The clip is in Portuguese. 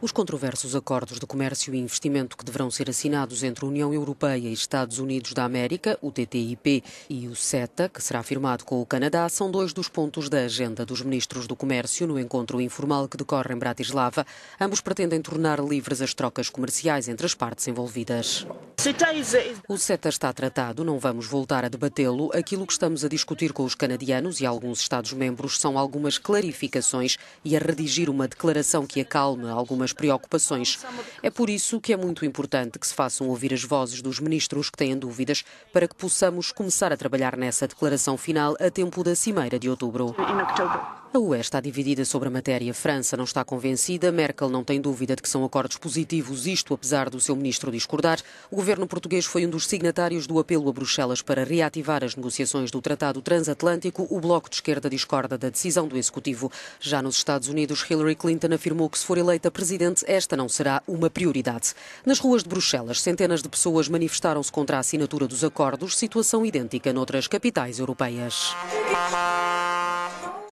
Os controversos acordos de comércio e investimento que deverão ser assinados entre a União Europeia e Estados Unidos da América, o TTIP, e o CETA, que será firmado com o Canadá, são dois dos pontos da agenda dos ministros do Comércio no encontro informal que decorre em Bratislava. Ambos pretendem tornar livres as trocas comerciais entre as partes envolvidas. O CETA está tratado, não vamos voltar a debatê-lo. Aquilo que estamos a discutir com os canadianos e alguns Estados-membros são algumas clarificações e a redigir uma declaração que acalme algumas mesmas preocupações. É por isso que é muito importante que se façam ouvir as vozes dos ministros que têm dúvidas para que possamos começar a trabalhar nessa declaração final a tempo da Cimeira de Outubro. A UE está dividida sobre a matéria. França não está convencida, Merkel não tem dúvida de que são acordos positivos, isto apesar do seu ministro discordar. O governo português foi um dos signatários do apelo a Bruxelas para reativar as negociações do Tratado Transatlântico. O Bloco de Esquerda discorda da decisão do Executivo. Já nos Estados Unidos, Hillary Clinton afirmou que se for eleita presidente, esta não será uma prioridade. Nas ruas de Bruxelas, centenas de pessoas manifestaram-se contra a assinatura dos acordos, situação idêntica noutras capitais europeias.